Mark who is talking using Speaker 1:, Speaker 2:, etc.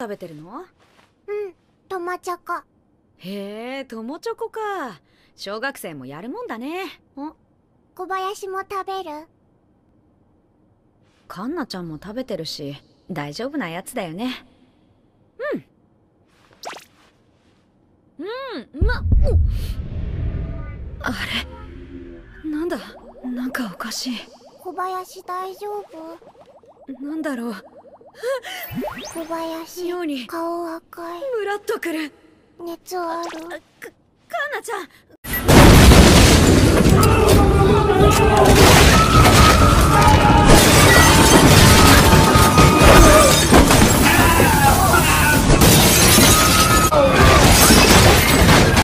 Speaker 1: 食べてるのうん友チョコへえ友チョコか小学生もやるもんだねお小林も食べる
Speaker 2: かんなちゃんも食べてるし大丈夫なやつだよねうん
Speaker 3: うんまあれなんだなんかおかしい小林大丈
Speaker 4: 夫なんだろう小林に顔赤いムラっとくる熱はあるかかなちゃん